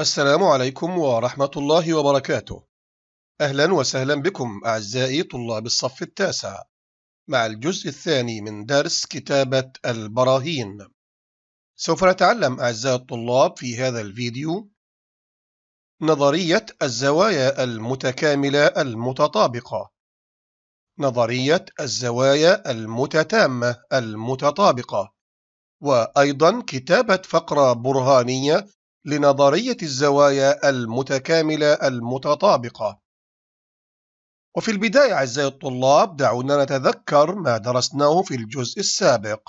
السلام عليكم ورحمة الله وبركاته أهلا وسهلا بكم أعزائي طلاب الصف التاسع مع الجزء الثاني من درس كتابة البراهين سوف نتعلم أعزائي الطلاب في هذا الفيديو نظرية الزوايا المتكاملة المتطابقة نظرية الزوايا المتتامة المتطابقة وأيضا كتابة فقرة برهانية لنظرية الزوايا المتكاملة المتطابقة وفي البداية أعزائي الطلاب دعونا نتذكر ما درسناه في الجزء السابق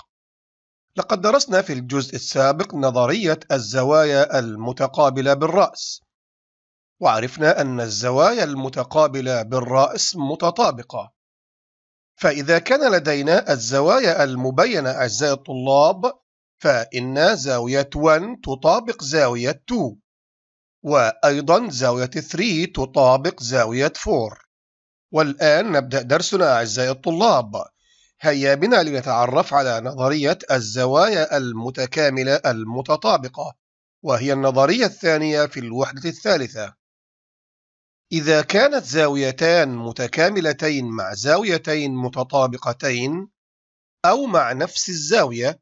لقد درسنا في الجزء السابق نظرية الزوايا المتقابلة بالرأس وعرفنا أن الزوايا المتقابلة بالرأس متطابقة فإذا كان لدينا الزوايا المبينة أعزائي الطلاب فإن زاوية 1 تطابق زاوية 2 وأيضا زاوية 3 تطابق زاوية 4 والآن نبدأ درسنا أعزائي الطلاب هيا بنا لنتعرف على نظرية الزوايا المتكاملة المتطابقة وهي النظرية الثانية في الوحدة الثالثة إذا كانت زاويتان متكاملتين مع زاويتين متطابقتين أو مع نفس الزاوية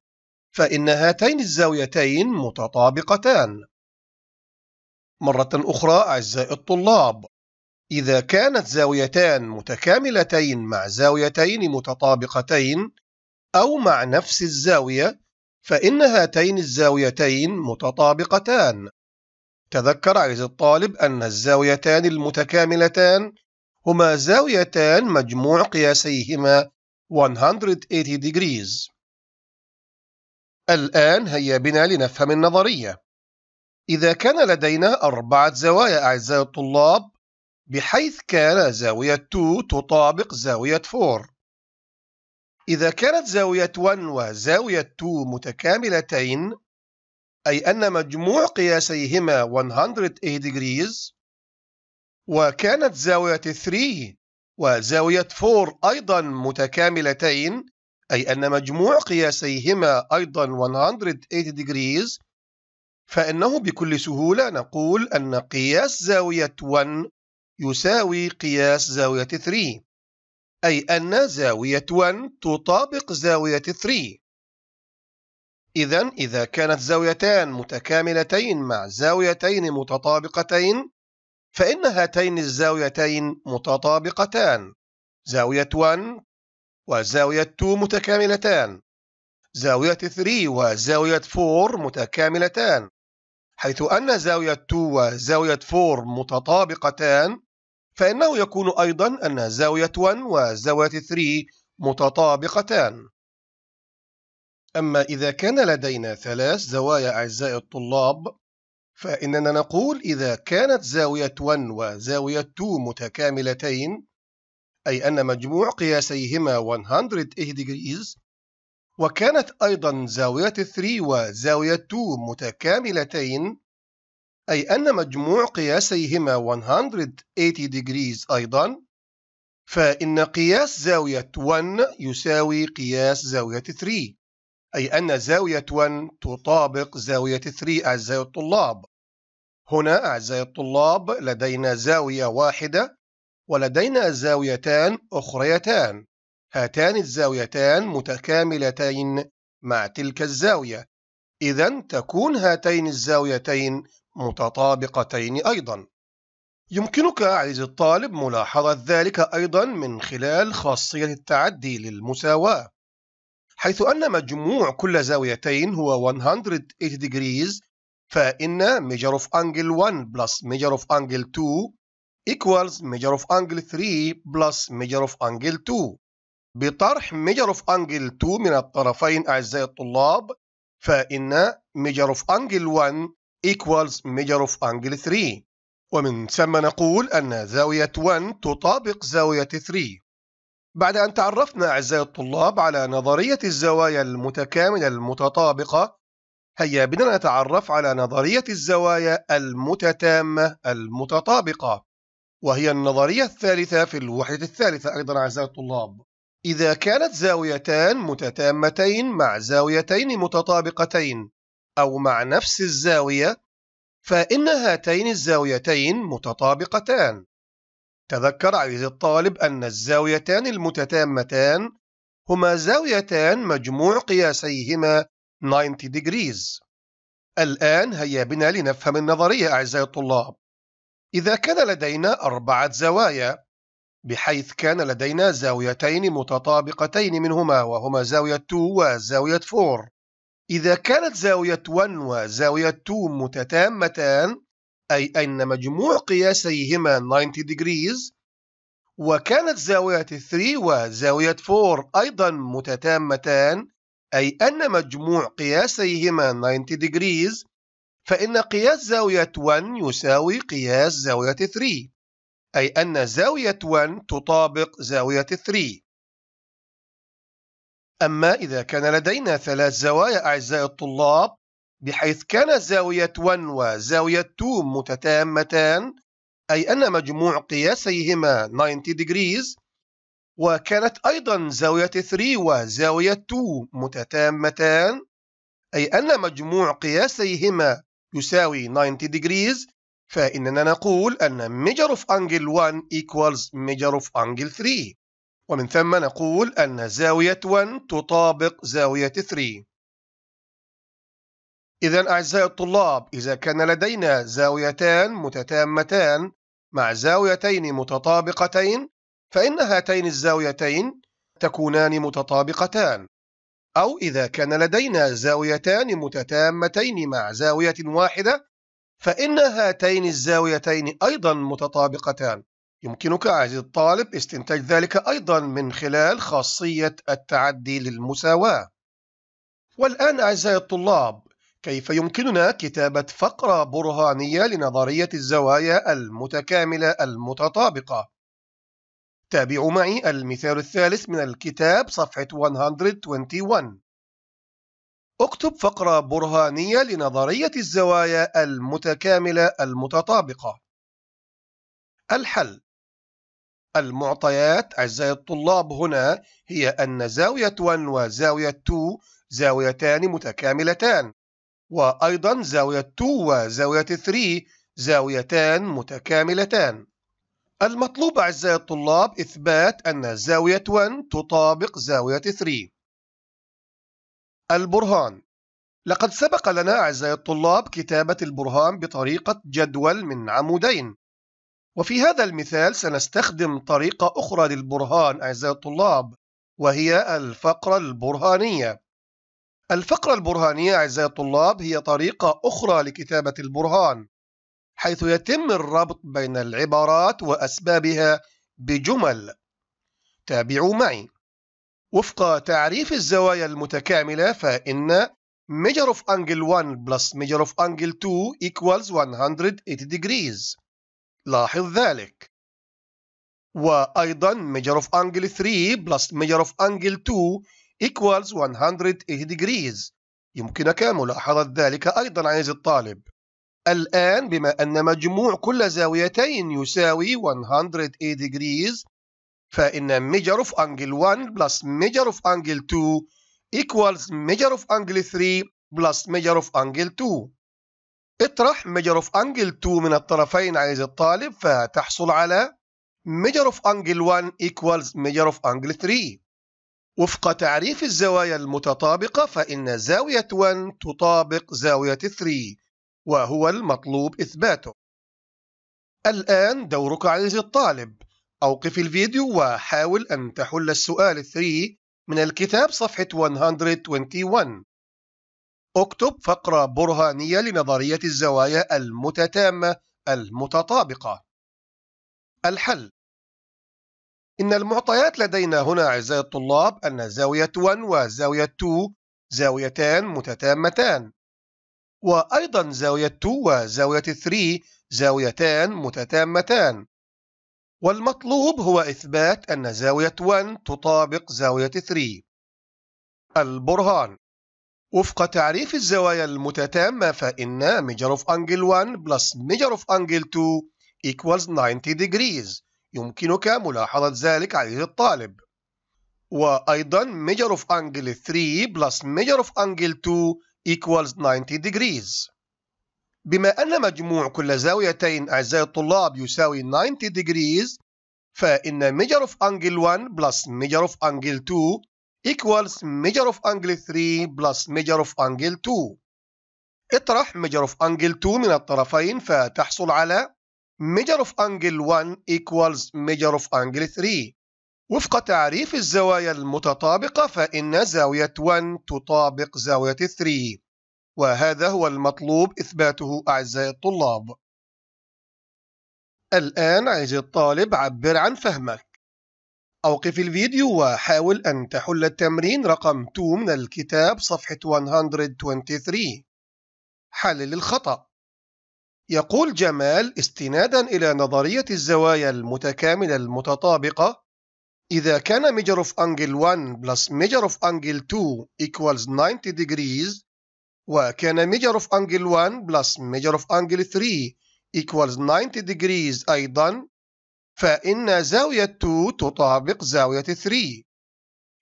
فإن هاتين الزاويتين متطابقتان مرة أخرى أعزائي الطلاب إذا كانت زاويتان متكاملتين مع زاويتين متطابقتين أو مع نفس الزاوية فإن هاتين الزاويتين متطابقتان تذكر عز الطالب أن الزاويتان المتكاملتان هما زاويتان مجموع قياسيهما 180 degrees الآن هيا بنا لنفهم النظرية إذا كان لدينا أربعة زوايا أعزائي الطلاب بحيث كان زاوية 2 تطابق زاوية 4 إذا كانت زاوية 1 وزاوية 2 متكاملتين أي أن مجموع قياسيهما 180 degrees وكانت زاوية 3 وزاوية 4 أيضا متكاملتين أي أن مجموع قياسيهما أيضا 180 degrees فإنه بكل سهولة نقول أن قياس زاوية 1 يساوي قياس زاوية 3 أي أن زاوية 1 تطابق زاوية 3 إذا إذا كانت زاويتان متكاملتين مع زاويتين متطابقتين فإن هاتين الزاويتين متطابقتان زاوية 1 وزاوية 2 متكاملتان زاوية 3 وزاوية 4 متكاملتان حيث أن زاوية 2 وزاوية 4 متطابقتان فإنه يكون أيضا أن زاوية 1 وزاوية 3 متطابقتان أما إذا كان لدينا ثلاث زوايا أعزائي الطلاب فإننا نقول إذا كانت زاوية 1 وزاوية 2 متكاملتين أي أن مجموع قياسيهما 180 degrees وكانت أيضا زاوية 3 وزاوية 2 متكاملتين أي أن مجموع قياسيهما 180 degrees أيضا فإن قياس زاوية 1 يساوي قياس زاوية 3 أي أن زاوية 1 تطابق زاوية 3 أعزائي الطلاب هنا أعزائي الطلاب لدينا زاوية واحدة ولدينا زاويتان أخريتان هاتان الزاويتان متكاملتين مع تلك الزاوية إذا تكون هاتين الزاويتين متطابقتين أيضا يمكنك عزيزي الطالب ملاحظة ذلك أيضا من خلال خاصية التعدي للمساواة حيث أن مجموع كل زاويتين هو 180 degrees فإن measure of angle 1 plus measure of angle 2 equals measure of angle 3 plus measure of angle 2 بطرح measure of angle 2 من الطرفين أعزائي الطلاب فإن measure of angle 1 equals measure of angle 3 ومن ثم نقول أن زاوية 1 تطابق زاوية 3 بعد أن تعرفنا أعزائي الطلاب على نظرية الزوايا المتكاملة المتطابقة هيا بنا نتعرف على نظرية الزوايا المتتامة المتطابقة وهي النظرية الثالثة في الوحدة الثالثة أيضا أعزائي الطلاب إذا كانت زاويتان متتامتين مع زاويتين متطابقتين أو مع نفس الزاوية فإن هاتين الزاويتين متطابقتان تذكر عزيزي الطالب أن الزاويتان المتتامتان هما زاويتان مجموع قياسيهما 90 degrees الآن هيا بنا لنفهم النظرية أعزائي الطلاب إذا كان لدينا أربعة زوايا بحيث كان لدينا زاويتين متطابقتين منهما وهما زاوية 2 وزاوية 4 إذا كانت زاوية 1 وزاوية 2 متتامتان أي أن مجموع قياسيهما 90 degrees وكانت زاوية 3 وزاوية 4 أيضا متتامتان أي أن مجموع قياسيهما 90 degrees فإن قياس زاوية 1 يساوي قياس زاوية 3 أي أن زاوية 1 تطابق زاوية 3 أما إذا كان لدينا ثلاث زوايا أعزائي الطلاب بحيث كان زاوية 1 وزاوية 2 متتامتان أي أن مجموع قياسيهما 90 degrees وكانت أيضا زاوية 3 وزاوية 2 متتامتان أي أن مجموع قياسيهما يساوي 90 degrees فإننا نقول أن measure of angle 1 equals measure of angle 3 ومن ثم نقول أن زاوية 1 تطابق زاوية 3 إذا أعزائي الطلاب إذا كان لدينا زاويتان متتامتان مع زاويتين متطابقتين فإن هاتين الزاويتين تكونان متطابقتان أو إذا كان لدينا زاويتان متتامتين مع زاوية واحدة فإن هاتين الزاويتين أيضا متطابقتان يمكنك عزيزي الطالب استنتاج ذلك أيضا من خلال خاصية التعدي للمساواة والآن أعزائي الطلاب كيف يمكننا كتابة فقرة برهانية لنظرية الزوايا المتكاملة المتطابقة؟ تابعوا معي المثال الثالث من الكتاب صفحة 121 اكتب فقرة برهانية لنظرية الزوايا المتكاملة المتطابقة الحل المعطيات أعزائي الطلاب هنا هي أن زاوية 1 وزاوية 2 زاويتان متكاملتان وأيضا زاوية 2 وزاوية 3 زاويتان متكاملتان المطلوب أعزائي الطلاب إثبات أن زاوية 1 تطابق زاوية 3 البرهان لقد سبق لنا أعزائي الطلاب كتابة البرهان بطريقة جدول من عمودين وفي هذا المثال سنستخدم طريقة أخرى للبرهان أعزائي الطلاب وهي الفقرة البرهانية الفقرة البرهانية أعزائي الطلاب هي طريقة أخرى لكتابة البرهان حيث يتم الربط بين العبارات وأسبابها بجمل تابعوا معي وفق تعريف الزوايا المتكاملة فإن measure of angle 1 plus measure of angle 2 equals 180 degrees لاحظ ذلك وأيضا measure of angle 3 plus measure of angle 2 equals 180 degrees يمكنك ملاحظة ذلك أيضا عزيزي الطالب الآن بما أن مجموع كل زاويتين يساوي 180 degrees فإن measure of angle 1 plus measure of angle 2 equals measure of angle 3 plus measure of angle 2 اطرح measure of angle 2 من الطرفين عايز الطالب فتحصل على measure of angle 1 equals measure of angle 3 وفق تعريف الزوايا المتطابقة فإن زاوية 1 تطابق زاوية 3 وهو المطلوب إثباته الآن دورك عزيز الطالب أوقف الفيديو وحاول أن تحل السؤال 3 من الكتاب صفحة 121 اكتب فقرة برهانية لنظرية الزوايا المتتامة المتطابقة الحل إن المعطيات لدينا هنا أعزائي الطلاب أن زاوية 1 وزاوية 2 زاويتان متتامتان وأيضا زاوية 2 وزاوية 3 زاويتان متتامتان والمطلوب هو إثبات أن زاوية 1 تطابق زاوية 3 البرهان وفق تعريف الزوايا المتتامة فإن ميجر of angle 1 plus ميجر of angle 2 equals 90 degrees يمكنك ملاحظة ذلك عزيزي الطالب وأيضا ميجر of angle 3 plus ميجر of angle 2 equals 90 degrees بما أن مجموع كل زاويتين أعزائي الطلاب يساوي 90 degrees فإن measure of angle 1 plus measure of angle 2 equals measure of angle 3 plus measure of angle 2 اطرح measure of angle 2 من الطرفين فتحصل على measure of angle 1 equals measure of angle 3 وفق تعريف الزوايا المتطابقة فإن زاوية 1 تطابق زاوية 3 وهذا هو المطلوب إثباته أعزائي الطلاب الآن عايز الطالب عبر عن فهمك أوقف الفيديو وحاول أن تحل التمرين رقم 2 من الكتاب صفحة 123 حلل الخطأ يقول جمال استنادا إلى نظرية الزوايا المتكاملة المتطابقة إذا كان measure of angle 1 plus measure of angle 2 equals 90 degrees وكان measure of angle 1 plus measure of angle 3 equals 90 degrees أيضا فإن زاوية 2 تطابق زاوية 3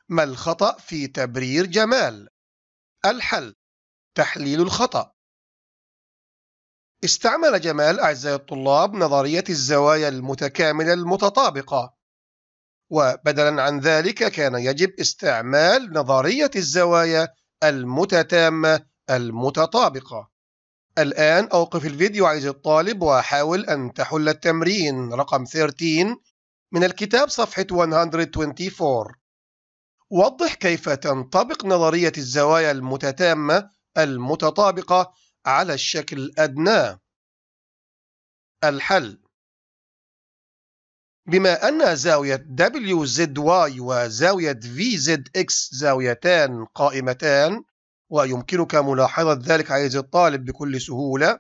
ما الخطأ في تبرير جمال؟ الحل تحليل الخطأ استعمل جمال أعزائي الطلاب نظرية الزوايا المتكاملة المتطابقة وبدلا عن ذلك كان يجب استعمال نظرية الزوايا المتتامة المتطابقة الآن أوقف الفيديو عايز الطالب وحاول أن تحل التمرين رقم 13 من الكتاب صفحة 124 وضح كيف تنطبق نظرية الزوايا المتتامة المتطابقة على الشكل الادنى الحل بما أن زاوية WZY وزاوية VZX زاويتان قائمتان ويمكنك ملاحظة ذلك عزيزي الطالب بكل سهولة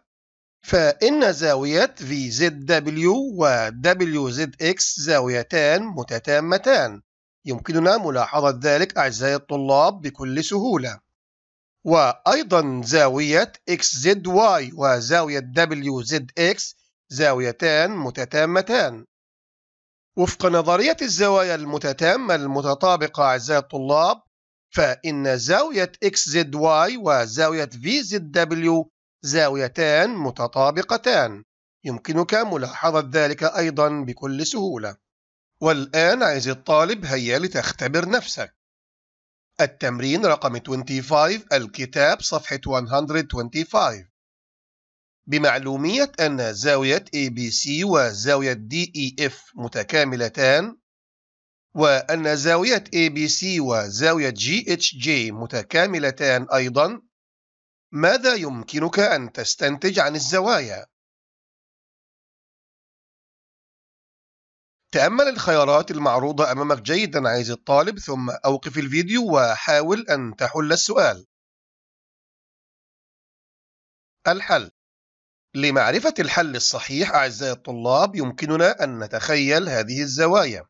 فإن زاوية VZW و WZX زاويتان متتامتان يمكننا ملاحظة ذلك أعزائي الطلاب بكل سهولة وأيضا زاوية XZY وزاوية WZX زاويتان متتامتان وفق نظرية الزوايا المتتامة المتطابقة أعزائي الطلاب فإن زاوية XZY وزاوية VZW زاويتان متطابقتان يمكنك ملاحظة ذلك أيضا بكل سهولة والآن عزيزي الطالب هيا لتختبر نفسك التمرين رقم 25 الكتاب صفحة 125 بمعلومية أن زاوية ABC وزاوية DEF متكاملتان وأن زاوية ABC وزاوية GHJ متكاملتان أيضا ماذا يمكنك أن تستنتج عن الزوايا؟ تأمل الخيارات المعروضة أمامك جيدا عزيزي الطالب ثم أوقف الفيديو وحاول أن تحل السؤال الحل لمعرفة الحل الصحيح أعزائي الطلاب يمكننا أن نتخيل هذه الزوايا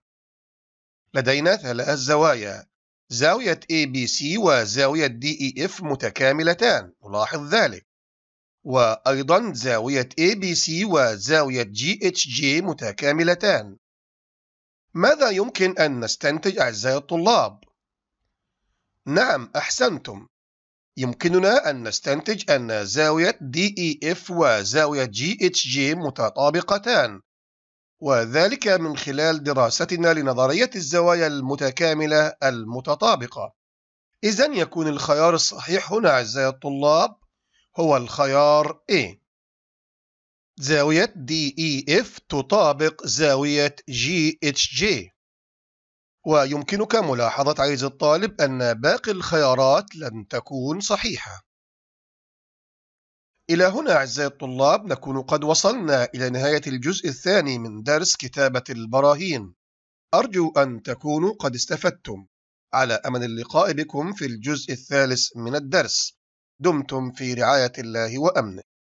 لدينا ثلاث زوايا زاوية ABC وزاوية DEF متكاملتان نلاحظ ذلك وأيضا زاوية ABC وزاوية GHG متكاملتان ماذا يمكن أن نستنتج أعزائي الطلاب؟ نعم أحسنتم يمكننا أن نستنتج أن زاوية DEF وزاوية GHG متطابقتان وذلك من خلال دراستنا لنظرية الزوايا المتكاملة المتطابقة إذن يكون الخيار الصحيح هنا أعزائي الطلاب هو الخيار A زاوية DEF تطابق زاوية GHJ ويمكنك ملاحظة عيز الطالب أن باقي الخيارات لن تكون صحيحة إلى هنا أعزائي الطلاب نكون قد وصلنا إلى نهاية الجزء الثاني من درس كتابة البراهين أرجو أن تكونوا قد استفدتم على أمل اللقاء بكم في الجزء الثالث من الدرس دمتم في رعاية الله وأمنه